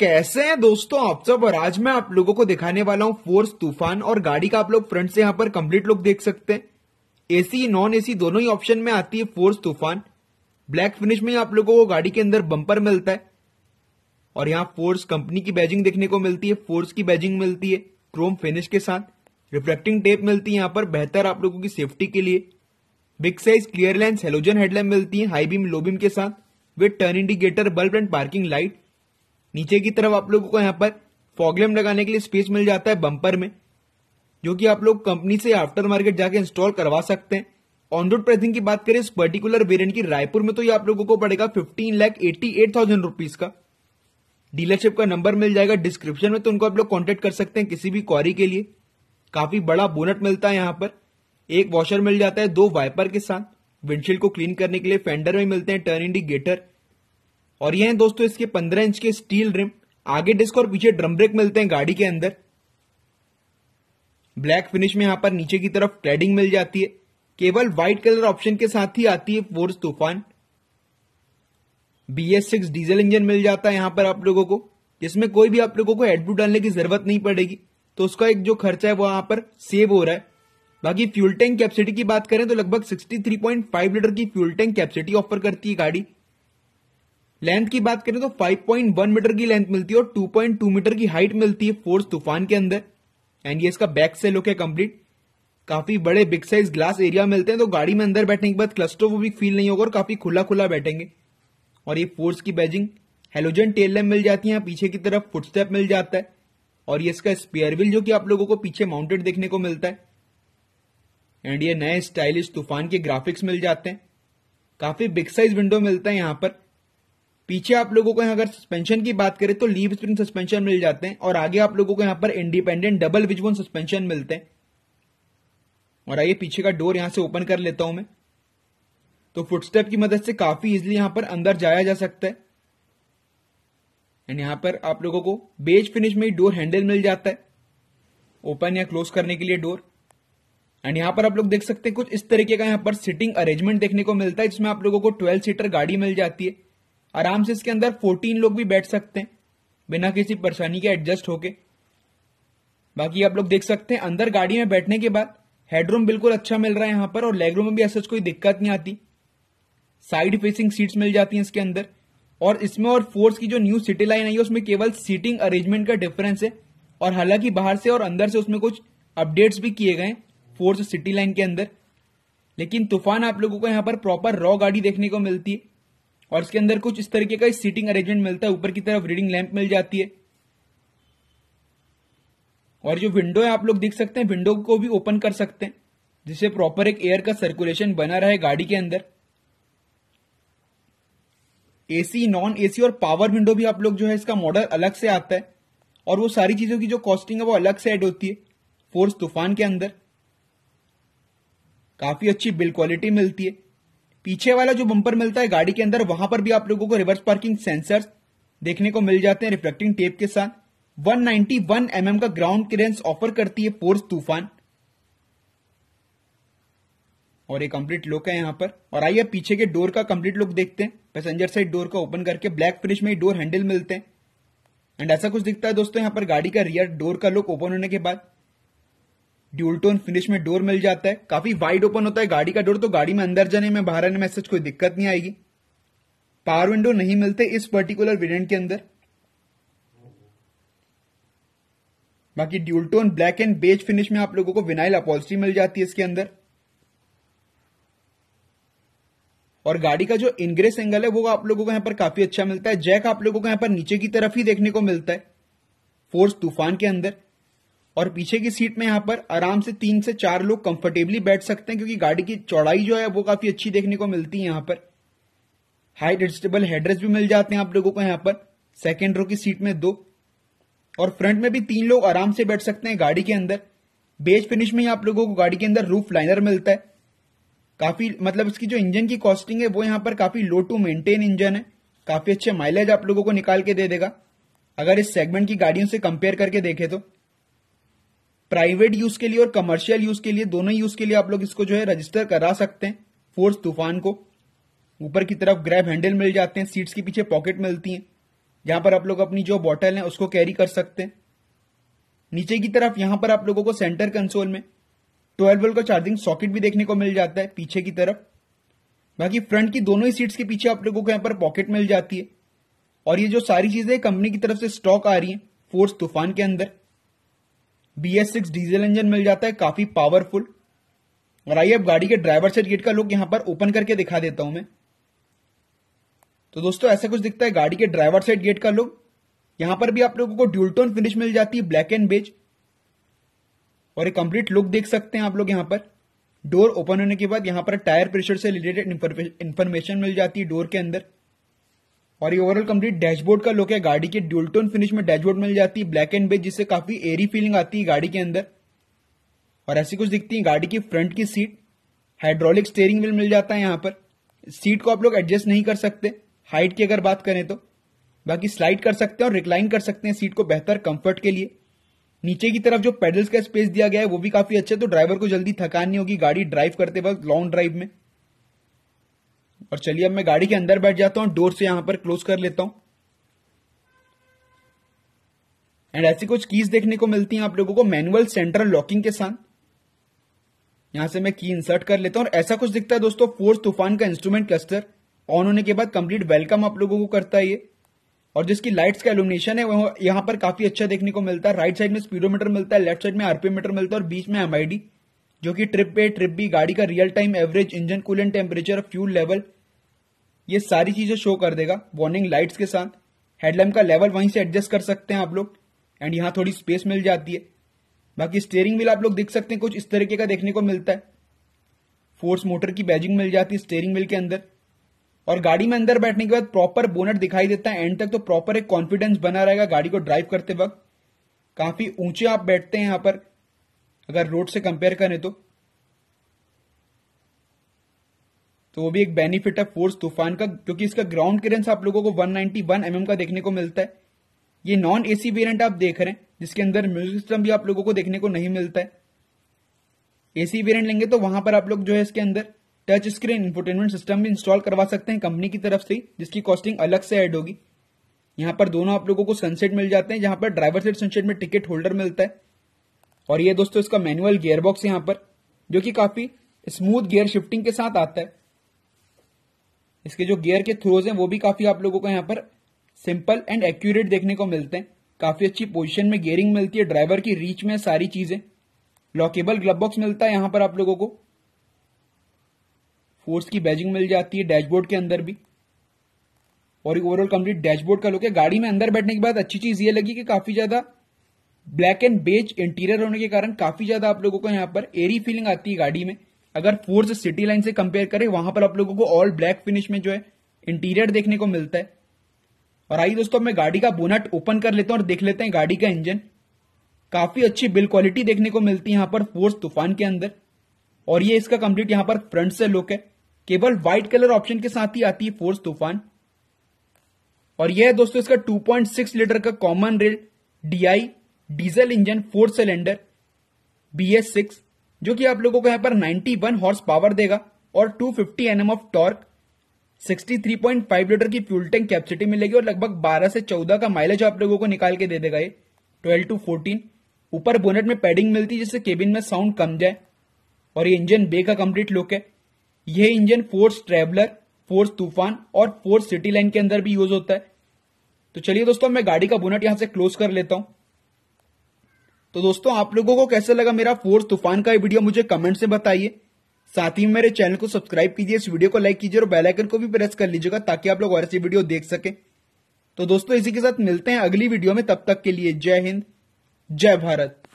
कैसे हैं दोस्तों आप सब और आज मैं आप लोगों को दिखाने वाला हूं फोर्स तूफान और गाड़ी का आप लोग फ्रंट से यहां पर कंप्लीट लुक देख सकते हैं एसी नॉन एसी दोनों ही ऑप्शन में आती है फोर्स तूफान ब्लैक फिनिश में आप लोगों को गाड़ी के अंदर बंपर मिलता है और यहाँ फोर्स कंपनी की बैजिंग देखने को मिलती है फोर्स की बैजिंग मिलती है क्रोम फिनिश के साथ रिफ्लेक्टिंग टेप मिलती है यहाँ पर बेहतर आप लोगों की सेफ्टी के लिए big size clear lens halogen headlamp मिलती है हाई बीम लो बीम के साथ with turn indicator bulb and parking light नीचे की तरफ आप लोगों को यहाँ पर फॉगलेम लगाने के लिए स्पेस मिल जाता है बंपर में जो कि आप लोग कंपनी से आफ्टर मार्केट जाके इंस्टॉल करवा सकते हैं ऑन रोड प्राइसिंग की बात करें इस पर्टिकुलर वेरिएंट की रायपुर में तो ये आप लोगों को पड़ेगा fifteen lakh eighty eight thousand rupees का डीलरशिप का नंबर मिल जाएगा डिस्क्रिप्शन में तो उनको आप लोग कॉन्टेक्ट कर सकते हैं किसी भी क्वारी के लिए काफी बड़ा बोनट मिलता है यहाँ पर एक वॉशर मिल जाता है दो वाइपर के साथ विंडशील्ड को क्लीन करने के लिए फेंडर में मिलते हैं टर्न इंडिकेटर और ये हैं दोस्तों इसके पंद्रह इंच के स्टील रिम आगे डिस्क और पीछे ड्रम ब्रेक मिलते हैं गाड़ी के अंदर ब्लैक फिनिश में यहां पर नीचे की तरफ क्लैडिंग मिल जाती है केवल व्हाइट कलर ऑप्शन के साथ ही आती है Force Toofan B S six diesel engine मिल जाता है यहां पर आप लोगों को जिसमें कोई भी आप लोगों को हेडबू डालने की जरूरत नहीं पड़ेगी तो उसका एक जो खर्चा है वो यहां पर सेव हो रहा है बाकी फ्यूल टैंक कैपेसिटी की बात करें तो लगभग 63.5 लीटर की फ्यूल टैंक कैपेसिटी ऑफर करती है गाड़ी लेंथ की बात करें तो 5.1 मीटर की लेंथ मिलती है और 2.2 मीटर की हाइट मिलती है फोर्स तूफान के अंदर एंड ये इसका बैक से लुक है कंप्लीट काफी बड़े बिग साइज ग्लास एरिया मिलते हैं तो गाड़ी में अंदर बैठने के बाद क्लस्ट्रोफोबिक फील नहीं होगा और काफी खुला खुला बैठेंगे और ये फोर्स की बैजिंग हेलोजन टेल लैम मिल जाती है पीछे की तरफ फुटस्टेप मिल जाता है और ये इसका स्पेयर व्हील जो कि आप लोगों को पीछे माउंटेड देखने को मिलता है एंड ये नए स्टाइलिश तूफान के ग्राफिक्स मिल जाते हैं काफी बिग साइज विंडो मिलता है यहाँ पर पीछे आप लोगों को यहाँ अगर सस्पेंशन की बात करें तो लीव स्प्रिंग सस्पेंशन मिल जाते हैं और आगे आप लोगों को यहाँ पर इंडिपेंडेंट डबल विजबोन सस्पेंशन मिलते हैं और आइए पीछे का डोर यहां से ओपन कर लेता हूं मैं तो फुटस्टेप की मदद से काफी इजिली यहां पर अंदर जाया जा सकता है एंड यहां पर आप लोगों को बेज फिनिश में ही डोर हैंडल मिल जाता है ओपन या क्लोज करने के लिए डोर एंड यहां पर आप लोग देख सकते हैं कुछ इस तरीके का यहां पर सिटिंग अरेंजमेंट देखने को मिलता है जिसमें आप लोगों को ट्वेल्व सीटर गाड़ी मिल जाती है आराम से इसके अंदर फोर्टीन लोग भी बैठ सकते हैं बिना किसी परेशानी के एडजस्ट होके बाकी आप लोग देख सकते हैं अंदर गाड़ी में बैठने के बाद हेडरूम बिल्कुल अच्छा मिल रहा है यहाँ पर और लेगरूम में भी ऐसा कोई दिक्कत नहीं आती साइड फेसिंग सीट्स मिल जाती हैं इसके अंदर और इसमें और फोर्स की जो न्यू सिटी लाइन आई है उसमें केवल सीटिंग अरेंजमेंट का डिफरेंस है और हालांकि बाहर से और अंदर से उसमें कुछ अपडेट्स भी किए गए फोर्स सिटी लाइन के अंदर लेकिन तूफान आप लोगों को यहाँ पर प्रॉपर रॉ गाड़ी देखने को मिलती है और इसके अंदर कुछ इस तरीके का सीटिंग अरेंजमेंट मिलता है ऊपर की तरफ रीडिंग लैंप मिल जाती है और जो विंडो है आप लोग देख सकते हैं विंडो को भी ओपन कर सकते हैं जिससे प्रॉपर एक एयर का सर्कुलेशन बना रहे गाड़ी के अंदर एसी नॉन एसी और पावर विंडो भी आप लोग जो है इसका मॉडल अलग से आता है और वो सारी चीजों की जो कॉस्टिंग है वो अलग से एड होती है फोर्स तूफान के अंदर काफी अच्छी बिल क्वालिटी मिलती है पीछे वाला जो बम्पर मिलता है गाड़ी के अंदर वहां पर भी आप लोगों को रिवर्स पार्किंग सेंसर देखने को मिल जाते हैं रिफ्लेक्टिंग टेप के साथ 191 नाइनटी mm का ग्राउंड क्लियरेंस ऑफर करती है फोर्स तूफान और ये कंप्लीट लुक है यहां पर और आइए पीछे के डोर का कंप्लीट लुक देखते हैं पैसेंजर साइड डोर का ओपन करके ब्लैक फिनिश में डोर हैंडल मिलते हैं एंड ऐसा कुछ दिखता है दोस्तों यहां पर गाड़ी का रियर डोर का लुक ओपन होने के बाद ड्यूलटोन फिनिश में डोर मिल जाता है काफी वाइड ओपन होता है गाड़ी का डोर तो गाड़ी में अंदर जाने में बाहर आने में सच कोई दिक्कत नहीं आएगी पावर विंडो नहीं मिलते इस पर्टिकुलर वेरियंट के अंदर बाकी dual tone black and beige finish में आप लोगों को विनाइल अपॉलिटी मिल जाती है इसके अंदर और गाड़ी का जो इनग्रेस एंगल है वो आप लोगों को यहां पर काफी अच्छा मिलता है जैक आप लोगों को यहां पर नीचे की तरफ ही देखने को मिलता है फोर्स तूफान के अंदर और पीछे की सीट में यहाँ पर आराम से तीन से चार लोग कंफर्टेबली बैठ सकते हैं क्योंकि गाड़ी की चौड़ाई जो है वो काफी अच्छी देखने को मिलती है यहाँ पर हाई एडजस्टेबल हेडरेस भी मिल जाते हैं आप लोगों को यहाँ पर सेकेंड रो की सीट में दो और फ्रंट में भी तीन लोग आराम से बैठ सकते हैं गाड़ी के अंदर बेच फिनिश में ही आप लोगों को गाड़ी के अंदर रूफ लाइनर मिलता है काफी मतलब इसकी जो इंजन की कॉस्टिंग है वो यहाँ पर काफी लो टू मेंटेन इंजन है काफी अच्छे माइलेज आप लोगों को निकाल के दे देगा अगर इस सेगमेंट की गाड़ियों से कंपेयर करके देखे तो प्राइवेट यूज के लिए और कमर्शियल यूज के लिए दोनों यूज के लिए आप लोग इसको जो है रजिस्टर करा सकते हैं फोर्स तूफान को ऊपर की तरफ ग्रैब हैंडल मिल जाते हैं सीट्स के पीछे पॉकेट मिलती है जहां पर आप लोग अपनी जो बॉटल है उसको कैरी कर सकते हैं नीचे की तरफ यहां पर आप लोगों को सेंटर कंसोल में ट्वेल्व वोल्ट का चार्जिंग सॉकेट भी देखने को मिल जाता है पीछे की तरफ बाकी फ्रंट की दोनों ही सीट्स के पीछे आप लोगों को यहां पर पॉकेट मिल जाती है और ये जो सारी चीजें कंपनी की तरफ से स्टॉक आ रही है फोर्स तूफान के अंदर B S six diesel engine मिल जाता है काफी पावरफुल और आइए अब गाड़ी के ड्राइवर सेट गेट का लुक यहां पर ओपन करके दिखा देता हूं मैं तो दोस्तों ऐसा कुछ दिखता है गाड़ी के ड्राइवर सेट गेट का लुक यहां पर भी आप लोगों को ड्यूलटोन फिनिश मिल जाती है ब्लैक एंड बेज और एक कंप्लीट लुक देख सकते हैं आप लोग यहां पर डोर ओपन होने के बाद यहां पर टायर प्रेशर से रिलेटेड इंफॉर्मेशन मिल जाती है डोर के अंदर और ये ओवरऑल कंप्लीट डैशबोर्ड का लुक है गाड़ी के ड्यूल्टोन फिनिश में डैशबोर्ड मिल जाती है ब्लैक एंड बेज जिससे काफी एरी फीलिंग आती है गाड़ी के अंदर और ऐसी कुछ दिखती है गाड़ी की फ्रंट की सीट हाइड्रोलिक स्टेयरिंग व्हील मिल जाता है यहाँ पर सीट को आप लोग एडजस्ट नहीं कर सकते हाइट की अगर बात करें तो बाकी स्लाइड कर सकते हैं और रिक्लाइन कर सकते हैं सीट को बेहतर कंफर्ट के लिए नीचे की तरफ जो पेडल्स का स्पेस दिया गया है वो भी काफी अच्छा है तो ड्राइवर को जल्दी थकान नहीं होगी गाड़ी ड्राइव करते वक्त लॉन्ग ड्राइव में और चलिए अब मैं गाड़ी के अंदर बैठ जाता हूं डोर से यहां पर क्लोज कर लेता हूं एंड ऐसी कुछ कीज देखने को मिलती हैं आप लोगों को मैनुअल सेंट्रल लॉकिंग के साथ यहां से मैं की इंसर्ट कर लेता हूं और ऐसा कुछ दिखता है दोस्तों फोर्स तूफान का इंस्ट्रूमेंट क्लस्टर ऑन होने के बाद कंप्लीट वेलकम आप लोगों को करता है ये और जिसकी लाइट्स का एलुमिनेशन है वह यहाँ पर काफी अच्छा देखने को मिलता है राइट साइड में स्पीडोमीटर मिलता है लेफ्ट साइड में आरपीएम मीटर मिलता है और बीच में एमआईडी जो कि ट्रिप ए ट्रिप बी गाड़ी का real time average engine coolant temperature fuel level ये सारी चीज़ें शो कर देगा वार्निंग लाइट्स के साथ हेडलैम्प का लेवल वहीं से एडजस्ट कर सकते हैं आप लोग एंड यहाँ थोड़ी स्पेस मिल जाती है बाकी स्टेयरिंग व्हील आप लोग देख सकते हैं कुछ इस तरीके का देखने को मिलता है फोर्स मोटर की बैजिंग मिल जाती है स्टेयरिंग व्हील के अंदर और गाड़ी में अंदर बैठने के बाद प्रॉपर बोनट दिखाई देता है एंड तक तो प्रॉपर एक कॉन्फिडेंस बना रहेगा गाड़ी को ड्राइव करते वक्त काफी ऊंचे आप बैठते हैं यहाँ पर अगर रोड से कंपेयर करें तो तो वो भी एक बेनिफिट है फोर्स तूफान का क्योंकि इसका ग्राउंड क्लियरेंस आप लोगों को 191 नाइनटी mm का देखने को मिलता है ये नॉन एसी वेरिएंट आप देख रहे हैं जिसके अंदर म्यूजिक सिस्टम भी आप लोगों को देखने को नहीं मिलता है एसी वेरिएंट लेंगे तो वहां पर आप लोग जो है इसके अंदर टच स्क्रीन इंफोटेनमेंट सिस्टम भी इंस्टॉल करवा सकते हैं कंपनी की तरफ से जिसकी कॉस्टिंग अलग से एड होगी यहाँ पर दोनों आप लोगों को सनसेट मिल जाते हैं जहां पर ड्राइवर सेट सनसेट में टिकट होल्डर मिलता है और ये दोस्तों इसका मैनुअल गियरबॉक्स यहां पर जो कि काफी स्मूथ गियर शिफ्टिंग के साथ आता है इसके जो गियर के थ्रोज हैं वो भी काफी आप लोगों को यहां पर सिंपल एंड एक्यूरेट देखने को मिलते हैं काफी अच्छी पोजिशन में गियरिंग मिलती है ड्राइवर की रीच में सारी चीजें लॉकेबल ग्लब बॉक्स मिलता है यहां पर आप लोगों को फोर्स की बैजिंग मिल जाती है डैशबोर्ड के अंदर भी और ओवरऑल कंप्लीट डैशबोर्ड का लुक है गाड़ी में अंदर बैठने के बाद अच्छी चीज ये लगी कि काफी ज्यादा ब्लैक एंड बेज इंटीरियर होने के कारण काफी ज्यादा आप लोगों को यहाँ पर एरी फीलिंग आती है गाड़ी में अगर फोर्स सिटी लाइन से कंपेयर करें वहां पर आप लोगों को ऑल ब्लैक फिनिश में जो है इंटीरियर देखने को मिलता है और आइए दोस्तों मैं गाड़ी का बोनट ओपन कर लेता हूं और देख लेते हैं गाड़ी का इंजन काफी अच्छी बिल क्वालिटी देखने को मिलती है यहां पर फोर्स तूफान के अंदर और ये इसका कंप्लीट यहां पर फ्रंट से लुक है केवल व्हाइट कलर ऑप्शन के साथ ही आती है फोर्स तूफान और यह है दोस्तों इसका 2.6 लीटर का common rail DI diesel engine four cylinder B S six जो कि आप लोगों को यहां पर 91 हॉर्स पावर देगा और 250 फिफ्टी एनएम ऑफ टॉर्क 63.5 लीटर की फ्यूल टैंक कैपेसिटी मिलेगी और लगभग 12 से 14 का माइलेज आप लोगों को निकाल के दे देगा ये 12 टू 14 ऊपर बोनेट में पैडिंग मिलती है जिससे केबिन में साउंड कम जाए और ये इंजन बे का कंप्लीट लुक है यह इंजन फोर्स ट्रेवलर फोर्स तूफान और फोर्स सिटी लाइन के अंदर भी यूज होता है तो चलिए दोस्तों मैं गाड़ी का बोनेट यहां से क्लोज कर लेता हूं तो दोस्तों आप लोगों को कैसे लगा मेरा फोर्स तूफान का वीडियो मुझे कमेंट से बताइए साथ ही मेरे चैनल को सब्सक्राइब कीजिए इस वीडियो को लाइक कीजिए और बेल आइकन को भी प्रेस कर लीजिएगा ताकि आप लोग और ऐसी वीडियो देख सके तो दोस्तों इसी के साथ मिलते हैं अगली वीडियो में तब तक के लिए जय हिंद जय भारत